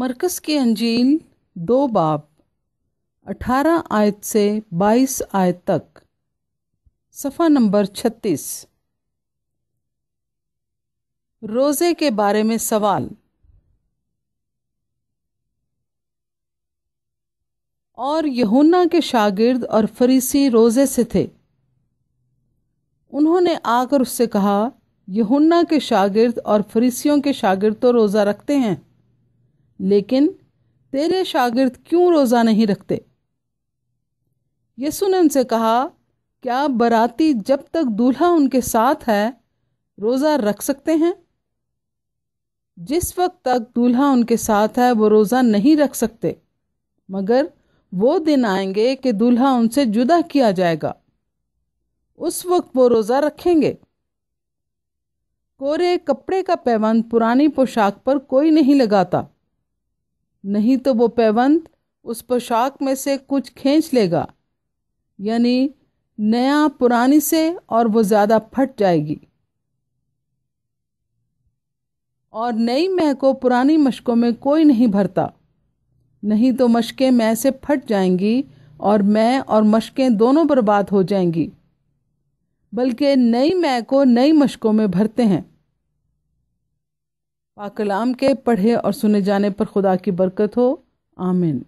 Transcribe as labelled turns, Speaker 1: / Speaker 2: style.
Speaker 1: मरकज़ की अंजील दो बाब अठारह आयत से बाईस आयत तक सफ़ा नंबर छत्तीस रोज़े के बारे में सवाल और यहुना के शागिर्द और फरीसी रोज़े से थे उन्होंने आकर उससे कहा यहुना के शागिर्द और फरीसियों के शागिर्द तो रोज़ा रखते हैं लेकिन तेरे शागिर्द क्यों रोज़ा नहीं रखते यसु ने उनसे कहा क्या बराती जब तक दूल्हा उनके साथ है रोज़ा रख सकते हैं जिस वक्त तक दूल्हा उनके साथ है वो रोज़ा नहीं रख सकते मगर वो दिन आएंगे कि दूल्हा उनसे जुदा किया जाएगा उस वक्त वो रोज़ा रखेंगे कोरे कपड़े का पैबंद पुरानी पोशाक पर कोई नहीं लगाता नहीं तो वो पैवंत उस पोशाक में से कुछ खींच लेगा यानी नया पुरानी से और वो ज़्यादा फट जाएगी और नई मह को पुरानी मशकों में कोई नहीं भरता नहीं तो मशकें मैं से फट जाएंगी और मैं और मशकें दोनों बर्बाद हो जाएंगी बल्कि नई मैं को नई मशकों में भरते हैं पाकलाम के पढ़े और सुने जाने पर खुदा की बरकत हो आमिन